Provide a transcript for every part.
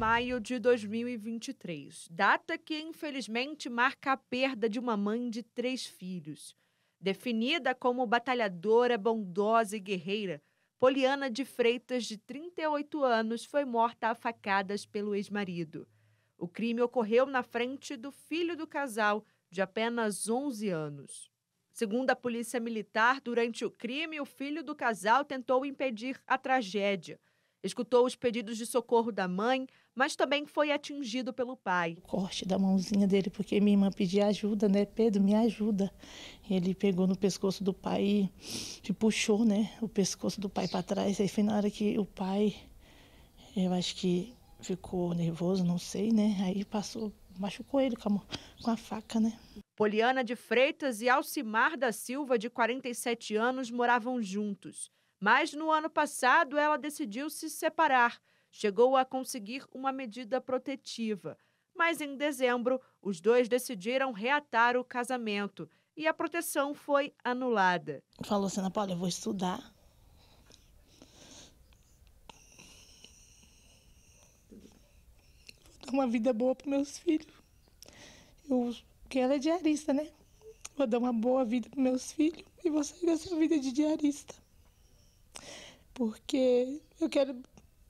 maio de 2023, data que infelizmente marca a perda de uma mãe de três filhos. Definida como batalhadora, bondosa e guerreira, Poliana de Freitas, de 38 anos, foi morta a facadas pelo ex-marido. O crime ocorreu na frente do filho do casal, de apenas 11 anos. Segundo a polícia militar, durante o crime, o filho do casal tentou impedir a tragédia Escutou os pedidos de socorro da mãe, mas também foi atingido pelo pai. O corte da mãozinha dele, porque minha irmã pedia ajuda, né? Pedro, me ajuda. Ele pegou no pescoço do pai e puxou, né? O pescoço do pai para trás. Aí foi na hora que o pai, eu acho que ficou nervoso, não sei, né? Aí passou, machucou ele com a, com a faca, né? Poliana de Freitas e Alcimar da Silva, de 47 anos, moravam juntos. Mas no ano passado ela decidiu se separar. Chegou a conseguir uma medida protetiva. Mas em dezembro, os dois decidiram reatar o casamento e a proteção foi anulada. Falou assim, Ana Paula, eu vou estudar. Vou dar uma vida boa para meus filhos. Eu, porque ela é diarista, né? Vou dar uma boa vida para meus filhos e vou sair dessa vida de diarista porque eu quero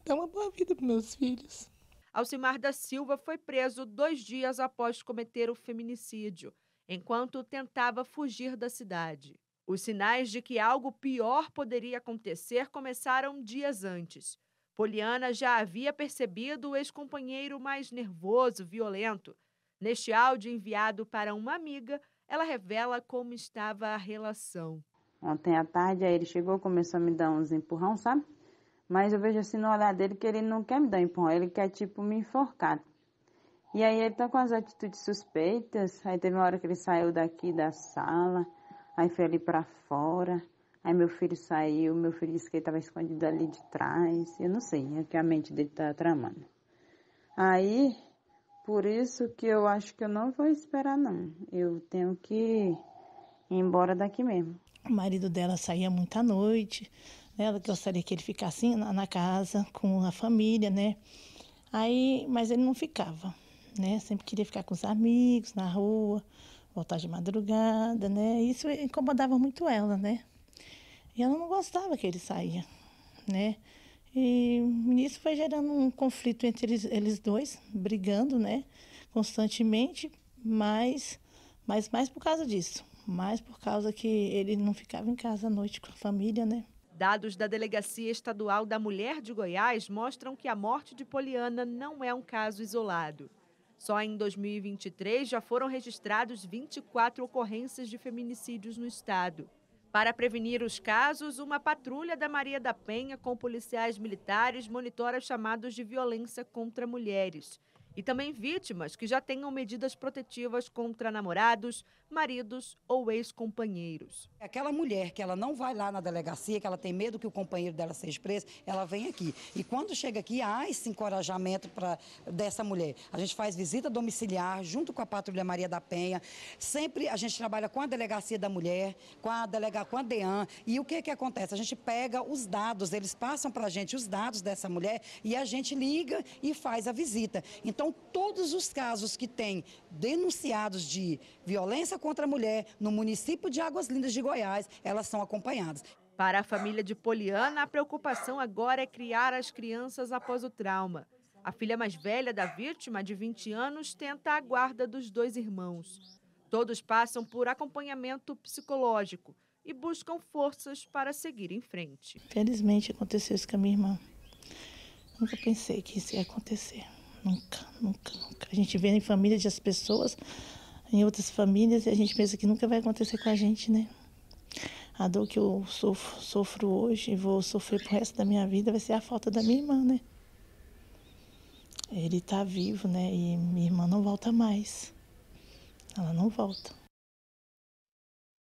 dar uma boa vida para meus filhos. Alcimar da Silva foi preso dois dias após cometer o feminicídio, enquanto tentava fugir da cidade. Os sinais de que algo pior poderia acontecer começaram dias antes. Poliana já havia percebido o ex-companheiro mais nervoso, violento. Neste áudio enviado para uma amiga, ela revela como estava a relação ontem à tarde, aí ele chegou, começou a me dar uns empurrão, sabe? Mas eu vejo assim no olhar dele que ele não quer me dar empurrão, ele quer tipo me enforcar. E aí ele tá com as atitudes suspeitas, aí teve uma hora que ele saiu daqui da sala, aí foi ali para fora, aí meu filho saiu, meu filho disse que ele tava escondido ali de trás, eu não sei, é que a mente dele tá tramando. Aí, por isso que eu acho que eu não vou esperar não, eu tenho que ir embora daqui mesmo. O marido dela saía muito à noite, né? ela gostaria que ele ficasse na, na casa com a família, né? Aí, mas ele não ficava, né? Sempre queria ficar com os amigos na rua, voltar de madrugada, né? Isso incomodava muito ela, né? E ela não gostava que ele saía, né? E isso foi gerando um conflito entre eles, eles dois, brigando, né? Constantemente, mas, mas mais por causa disso mas por causa que ele não ficava em casa à noite com a família, né? Dados da Delegacia Estadual da Mulher de Goiás mostram que a morte de Poliana não é um caso isolado. Só em 2023 já foram registrados 24 ocorrências de feminicídios no estado. Para prevenir os casos, uma patrulha da Maria da Penha com policiais militares monitora chamados de violência contra mulheres e também vítimas que já tenham medidas protetivas contra namorados, maridos ou ex-companheiros. Aquela mulher que ela não vai lá na delegacia, que ela tem medo que o companheiro dela seja preso, ela vem aqui. E quando chega aqui, há esse encorajamento pra, dessa mulher. A gente faz visita domiciliar junto com a Patrulha Maria da Penha. Sempre a gente trabalha com a delegacia da mulher, com a delega, com a DEAN. E o que, que acontece? A gente pega os dados, eles passam para a gente os dados dessa mulher e a gente liga e faz a visita. Então, então, todos os casos que têm denunciados de violência contra a mulher no município de Águas Lindas de Goiás, elas são acompanhadas. Para a família de Poliana, a preocupação agora é criar as crianças após o trauma. A filha mais velha da vítima, de 20 anos, tenta a guarda dos dois irmãos. Todos passam por acompanhamento psicológico e buscam forças para seguir em frente. Felizmente aconteceu isso com a minha irmã. Nunca pensei que isso ia acontecer. Nunca, nunca, nunca. A gente vê em famílias as pessoas, em outras famílias, e a gente pensa que nunca vai acontecer com a gente, né? A dor que eu sofro, sofro hoje e vou sofrer pro resto da minha vida vai ser a falta da minha irmã, né? Ele tá vivo, né? E minha irmã não volta mais. Ela não volta.